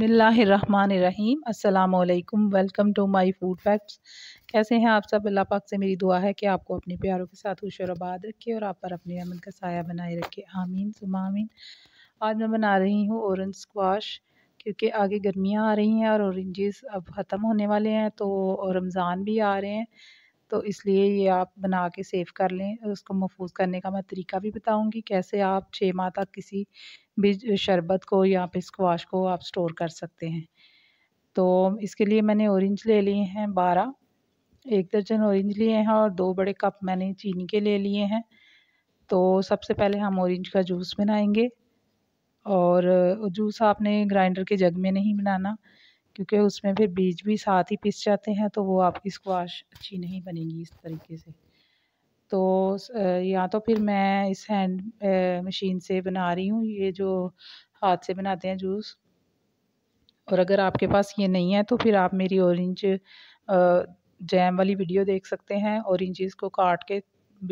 बसमीम् अल्लाम welcome to my food facts कैसे हैं आप सब अल्लाह पाक से मेरी दुआ है कि आपको अपने प्यारों के साथ खुश और आबाद रखे और आप पर अपने अमन का साया बनाए रखे आमीन सुमामीन आज मैं बना रही हूँ औरेंज स्क्वाश क्योंकि आगे गर्मियाँ आ रही हैं और अब ख़त्म होने वाले हैं तो रमज़ान भी आ रहे हैं तो इसलिए ये आप बना के सेव कर लें उसको महफूज करने का मैं तरीका भी बताऊंगी कैसे आप छः माह तक किसी भी शरबत को या फिर स्क्वाश को आप स्टोर कर सकते हैं तो इसके लिए मैंने औरेंज ले लिए हैं बारह एक दर्जन औरेंज लिए हैं और दो बड़े कप मैंने चीनी के ले लिए हैं तो सबसे पहले हम औरेंज का जूस बनाएंगे और जूस आपने ग्राइंडर के जग में नहीं बनाना क्योंकि उसमें फिर बीज भी साथ ही पिस जाते हैं तो वो आपकी स्क्वाश अच्छी नहीं बनेगी इस तरीके से तो या तो फिर मैं इस हैंड मशीन से बना रही हूँ ये जो हाथ से बनाते हैं जूस और अगर आपके पास ये नहीं है तो फिर आप मेरी ऑरेंज जैम वाली वीडियो देख सकते हैं ऑरेंजेस को काट के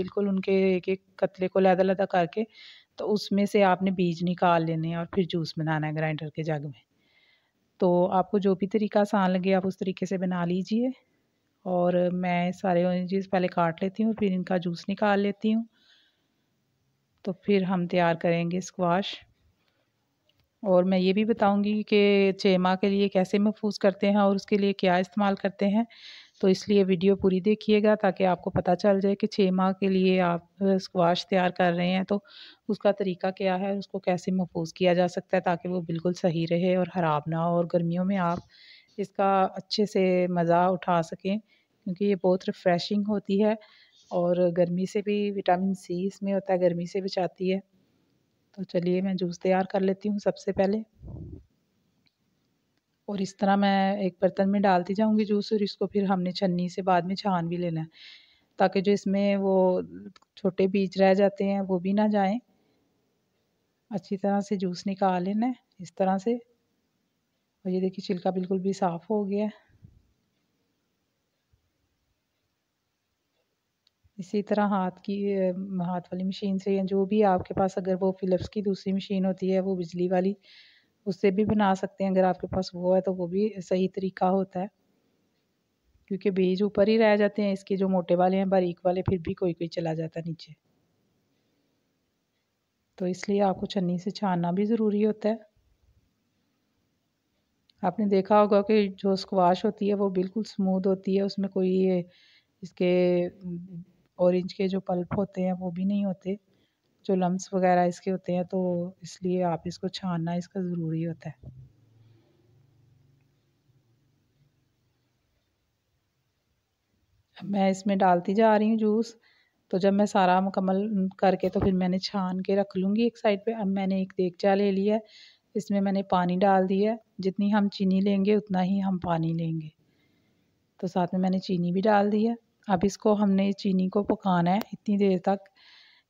बिल्कुल उनके एक एक कतले को लदा लदा करके तो उसमें से आपने बीज निकाल लेने और फिर जूस बनाना है ग्राइंडर के जग में तो आपको जो भी तरीका आसान लगे आप उस तरीके से बना लीजिए और मैं सारे ऑरेंजेस पहले काट लेती हूँ फिर इनका जूस निकाल लेती हूँ तो फिर हम तैयार करेंगे स्क्वाश और मैं ये भी बताऊँगी कि चेमा के लिए कैसे महफूज करते हैं और उसके लिए क्या इस्तेमाल करते हैं तो इसलिए वीडियो पूरी देखिएगा ताकि आपको पता चल जाए कि छः माह के लिए आप स्क्वाश तैयार कर रहे हैं तो उसका तरीका क्या है उसको कैसे महफूज किया जा सकता है ताकि वो बिल्कुल सही रहे और ख़राब ना हो और गर्मियों में आप इसका अच्छे से मज़ा उठा सकें क्योंकि ये बहुत रिफ़्रेशिंग होती है और गर्मी से भी विटामिन सी इसमें होता है गर्मी से बचाती है तो चलिए मैं जूस तैयार कर लेती हूँ सबसे पहले और इस तरह मैं एक बर्तन में डालती जाऊँगी जूस और इसको फिर हमने छन्नी से बाद में छान भी लेना है ताकि जो इसमें वो छोटे बीज रह जाते हैं वो भी ना जाएं अच्छी तरह से जूस निकाल लेना है इस तरह से और ये देखिए छिलका बिल्कुल भी साफ़ हो गया इसी तरह हाथ की हाथ वाली मशीन से या जो भी आपके पास अगर वो फ़िलिप्स की दूसरी मशीन होती है वो बिजली वाली उससे भी बना सकते हैं अगर आपके पास वो है तो वो भी सही तरीका होता है क्योंकि बीज ऊपर ही रह जाते हैं इसके जो मोटे वाले हैं बारीक वाले फिर भी कोई कोई चला जाता है नीचे तो इसलिए आपको छन्नी से छानना भी ज़रूरी होता है आपने देखा होगा कि जो स्क्वाश होती है वो बिल्कुल स्मूथ होती है उसमें कोई इसके ऑरेंज के जो पल्प होते हैं वो भी नहीं होते जो लम्स वगैरह इसके होते हैं तो इसलिए आप इसको छानना इसका ज़रूरी होता है मैं इसमें डालती जा रही हूँ जूस तो जब मैं सारा मुकम्मल करके तो फिर मैंने छान के रख लूँगी एक साइड पे अब मैंने एक देगचा ले लिया है इसमें मैंने पानी डाल दिया है जितनी हम चीनी लेंगे उतना ही हम पानी लेंगे तो साथ में मैंने चीनी भी डाल दी है अब इसको हमने चीनी को पकाना है इतनी देर तक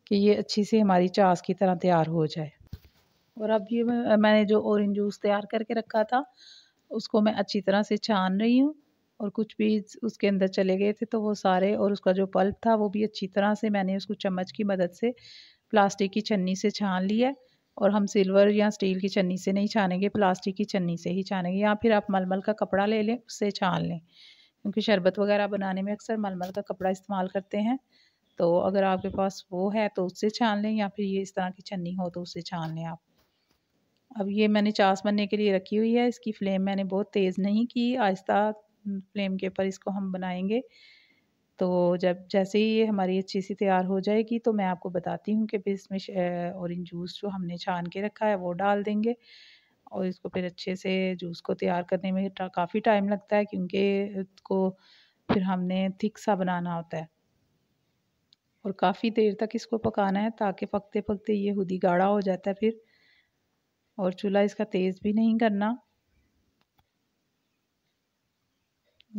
कि ये अच्छी सी हमारी चास की तरह तैयार हो जाए और अब ये मैंने जो औरेंज जूस तैयार करके रखा था उसको मैं अच्छी तरह से छान रही हूँ और कुछ बीज उसके अंदर चले गए थे तो वो सारे और उसका जो पल्प था वो भी अच्छी तरह से मैंने उसको चम्मच की मदद से प्लास्टिक की छन्नी से छान लिया और हम सिल्वर या स्टील की छन्नी से नहीं छानेंगे प्लास्टिक की छन्नी से ही छानेंगे या फिर आप मलमल का कपड़ा ले लें उससे छान लें क्योंकि शरबत वगैरह बनाने में अक्सर मलमल का कपड़ा इस्तेमाल करते हैं तो अगर आपके पास वो है तो उससे छान लें या फिर ये इस तरह की छन्नी हो तो उससे छान लें आप अब ये मैंने चास बनने के लिए रखी हुई है इसकी फ्लेम मैंने बहुत तेज़ नहीं की आहिस्ता फ्लेम के ऊपर इसको हम बनाएंगे तो जब जैसे ही हमारी अच्छी सी तैयार हो जाएगी तो मैं आपको बताती हूँ कि फिर इसमें औरेंज जूस जो हमने छान के रखा है वो डाल देंगे और इसको फिर अच्छे से जूस को तैयार करने में काफ़ी टाइम लगता है क्योंकि इसको फिर हमने थिक सा बनाना होता है और काफ़ी देर तक इसको पकाना है ताकि पकते पकते ये हुदी गाढ़ा हो जाता है फिर और चूल्हा इसका तेज़ भी नहीं करना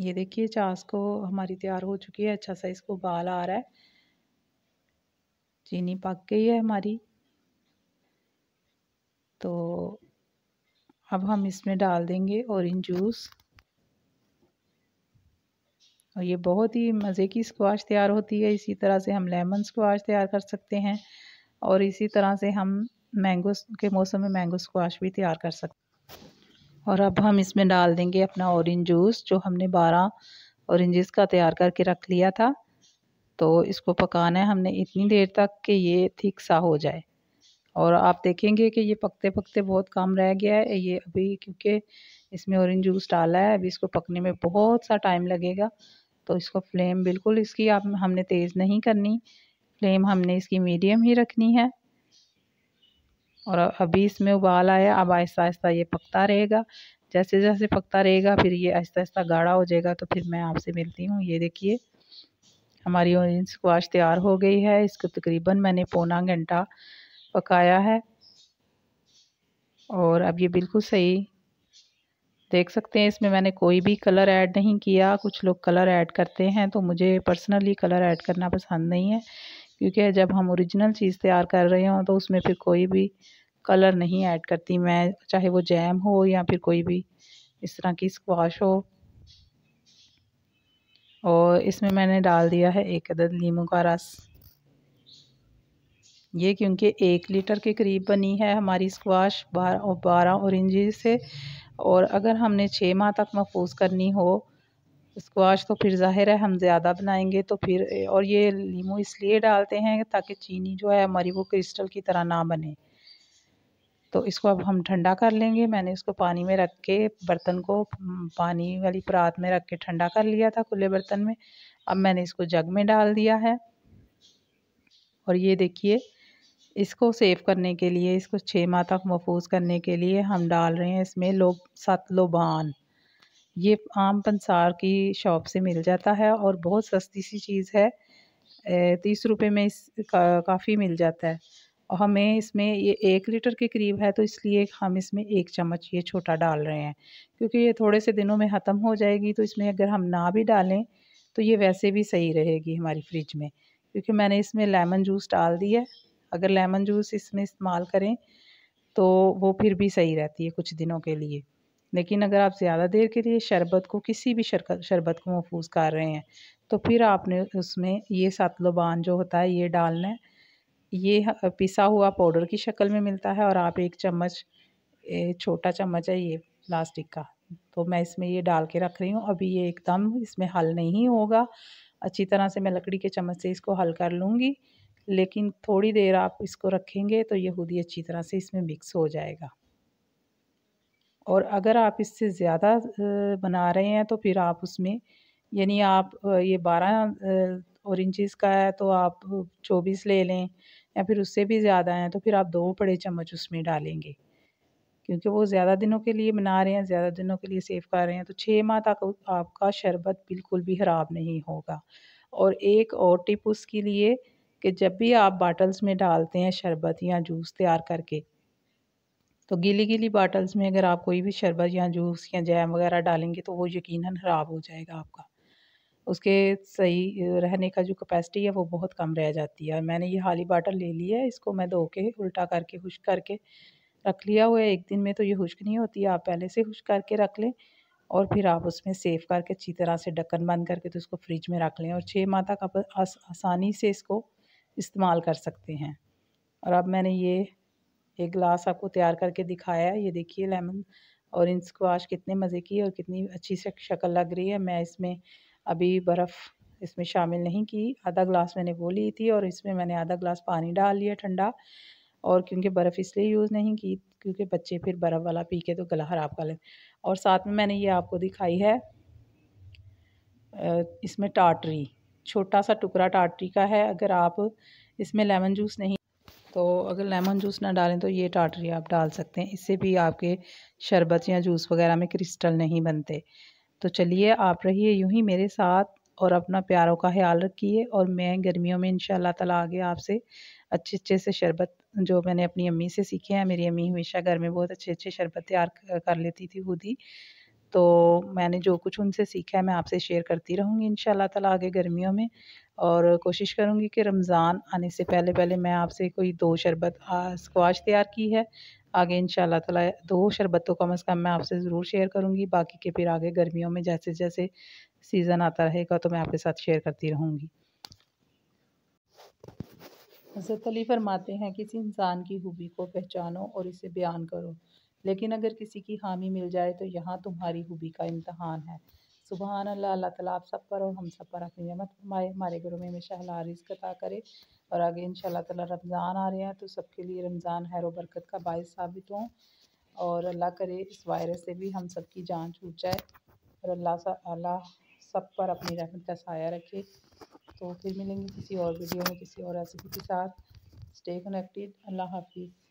ये देखिए चास को हमारी तैयार हो चुकी है अच्छा सा इसको उबाल आ रहा है चीनी पक गई है हमारी तो अब हम इसमें डाल देंगे ऑरेंज जूस और ये बहुत ही मज़े की स्क्वाश तैयार होती है इसी तरह से हम लेमन स्क्वाश तैयार कर सकते हैं और इसी तरह से हम मैंगो के मौसम में मैंगो स्क्वाश भी तैयार कर सकते हैं और अब हम इसमें डाल देंगे अपना औरेंज जूस जो हमने बारह औरेंजेस का तैयार करके रख लिया था तो इसको पकाना है हमने इतनी देर तक कि ये थिक सा हो जाए और आप देखेंगे कि ये पकते पकते बहुत कम रह गया है ये अभी क्योंकि इसमें औरेंज जूस डाला है अभी इसको पकने में बहुत सा टाइम लगेगा तो इसको फ्लेम बिल्कुल इसकी आप हमने तेज़ नहीं करनी फ्लेम हमने इसकी मीडियम ही रखनी है और अभी इसमें उबाल आया अब आहिस्ता आहिस्ता ये पकता रहेगा जैसे जैसे पकता रहेगा फिर ये आहिस्ता आहिस्ता गाढ़ा हो जाएगा तो फिर मैं आपसे मिलती हूँ ये देखिए हमारी ऑरेंज स्क्वाश तैयार हो गई है इसको तकरीबन मैंने पौना घंटा पकाया है और अब ये बिल्कुल सही देख सकते हैं इसमें मैंने कोई भी कलर ऐड नहीं किया कुछ लोग कलर ऐड करते हैं तो मुझे पर्सनली कलर ऐड करना पसंद नहीं है क्योंकि जब हम ओरिजिनल चीज़ तैयार कर रहे हों तो उसमें फिर कोई भी कलर नहीं ऐड करती मैं चाहे वो जैम हो या फिर कोई भी इस तरह की स्क्वाश हो और इसमें मैंने डाल दिया है एक अदद नीमू का रस ये क्योंकि एक लीटर के करीब बनी है हमारी स्क्वाश बारह और बारह औरेंजेस से और अगर हमने छः माह तक महफूज करनी हो स्क्वाश तो फिर ज़ाहिर है हम ज़्यादा बनाएंगे तो फिर और ये लीम इसलिए डालते हैं ताकि चीनी जो है हमारी वो क्रिस्टल की तरह ना बने तो इसको अब हम ठंडा कर लेंगे मैंने इसको पानी में रख के बर्तन को पानी वाली परात में रख के ठंडा कर लिया था खुले बर्तन में अब मैंने इसको जग में डाल दिया है और ये देखिए इसको सेव करने के लिए इसको छः माह तक महफूज करने के लिए हम डाल रहे हैं इसमें लो सत लोबान ये आम पंसार की शॉप से मिल जाता है और बहुत सस्ती सी चीज़ है तीस रुपये में इस का, काफ़ी मिल जाता है और हमें इसमें ये एक लीटर के करीब है तो इसलिए हम इसमें एक चम्मच ये छोटा डाल रहे हैं क्योंकि ये थोड़े से दिनों में ख़त्म हो जाएगी तो इसमें अगर हम ना भी डालें तो ये वैसे भी सही रहेगी हमारी फ्रिज में क्योंकि मैंने इसमें लेमन जूस डाल दिया अगर लेमन जूस इसमें इस्तेमाल करें तो वो फिर भी सही रहती है कुछ दिनों के लिए लेकिन अगर आप ज़्यादा देर के लिए शरबत को किसी भी शरबत को महफूज कर रहे हैं तो फिर आपने उसमें ये सतलोबान जो होता है ये डालना है ये पिसा हुआ पाउडर की शक्ल में मिलता है और आप एक चम्मच छोटा चम्मच है ये प्लास्टिक का तो मैं इसमें ये डाल के रख रही हूँ अभी ये एकदम इसमें हल नहीं होगा अच्छी तरह से मैं लकड़ी के चम्मच से इसको हल कर लूँगी लेकिन थोड़ी देर आप इसको रखेंगे तो ये यहूदी अच्छी तरह से इसमें मिक्स हो जाएगा और अगर आप इससे ज़्यादा बना रहे हैं तो फिर आप उसमें यानी आप ये बारह औरेंजेस का है तो आप चौबीस ले लें या फिर उससे भी ज़्यादा हैं तो फिर आप दो बड़े चम्मच उसमें डालेंगे क्योंकि वो ज़्यादा दिनों के लिए बना रहे हैं ज़्यादा दिनों के लिए सेव कर रहे हैं तो छः माह तक आपका शरबत बिल्कुल भी ख़राब नहीं होगा और एक और टिप उसके लिए कि जब भी आप बाटल्स में डालते हैं शरबत या जूस तैयार करके तो गीली गीली बाटल्स में अगर आप कोई भी शरबत या जूस या जैम वगैरह डालेंगे तो वो यकीनन ख़राब हो जाएगा आपका उसके सही रहने का जो कैपेसिटी है वो बहुत कम रह जाती है मैंने ये हाली बाटल ले ली है इसको मैं धो के उल्टा करके खुश करके रख लिया हुआ है एक दिन में तो ये खुश्क नहीं होती आप पहले से खुश करके रख लें और फिर आप उसमें सेव करके अच्छी तरह से ढक्कन बंद करके तो उसको फ्रिज में रख लें और छः माह तक आप आसानी से इसको इस्तेमाल कर सकते हैं और अब मैंने ये एक गिलास आपको तैयार करके दिखाया है ये देखिए लेमन और इन स्क्वाश कितने मज़े की और कितनी अच्छी से शक्ल लग रही है मैं इसमें अभी बर्फ़ इसमें शामिल नहीं की आधा गिलास मैंने वो ली थी और इसमें मैंने आधा गिलास पानी डाल लिया ठंडा और क्योंकि बर्फ़ इसलिए यूज़ नहीं की क्योंकि बच्चे फिर बर्फ़ वाला पी के तो गला ख़राब कर लें और साथ में मैंने ये आपको दिखाई है इसमें टाटरी छोटा सा टुकड़ा टाटरी का है अगर आप इसमें लेमन जूस नहीं तो अगर लेमन जूस ना डालें तो ये टाटरी आप डाल सकते हैं इससे भी आपके शरबत या जूस वगैरह में क्रिस्टल नहीं बनते तो चलिए आप रहिए यूं ही मेरे साथ और अपना प्यारों का ख्याल रखिए और मैं गर्मियों में इन ताला आगे आपसे अच्छे अच्छे से शरबत जो मैंने अपनी अम्मी से सीखे हैं मेरी अम्मी हमेशा घर में बहुत अच्छे अच्छे शरबत तैयार कर लेती थी खुद ही तो मैंने जो कुछ उनसे सीखा है मैं आपसे शेयर करती रहूँगी इन तला आगे गर्मियों में और कोशिश करूँगी कि रमज़ान आने से पहले पहले मैं आपसे कोई दो शरबत स्क्वाश तैयार की है आगे इन ताला दो शरबत तो कम अज़ कम मैं आपसे ज़रूर शेयर करूँगी बाकी के फिर आगे गर्मियों में जैसे जैसे सीज़न आता रहेगा तो मैं आपके साथ शेयर करती रहूँगी हज़रत अली फरमाते हैं किसी इंसान की खूबी को पहचानो और इसे बयान करो लेकिन अगर किसी की हामी मिल जाए तो यहाँ तुम्हारी हूबी का इम्तहान है सुबह अल्लाह अल्लाह ताला आप सब पर और हम सब पर अपनी नमत फरमाए हमारे घरों में हमेशा हला रिस्क करे और आगे इन ताला रमज़ान आ रहे हैं तो सबके लिए रमज़ान हैर व बरकत का बायस साबित हों और अल्लाह करे इस वायरस से भी हम सब की जान छूट जाए और अल्लाह अल्लाह सब पर अपनी रहमत का साया रखे तो फिर मिलेंगे किसी और वीडियो में किसी और रेसिपी के साथ स्टे कनेक्टेड अल्लाह हाफिज़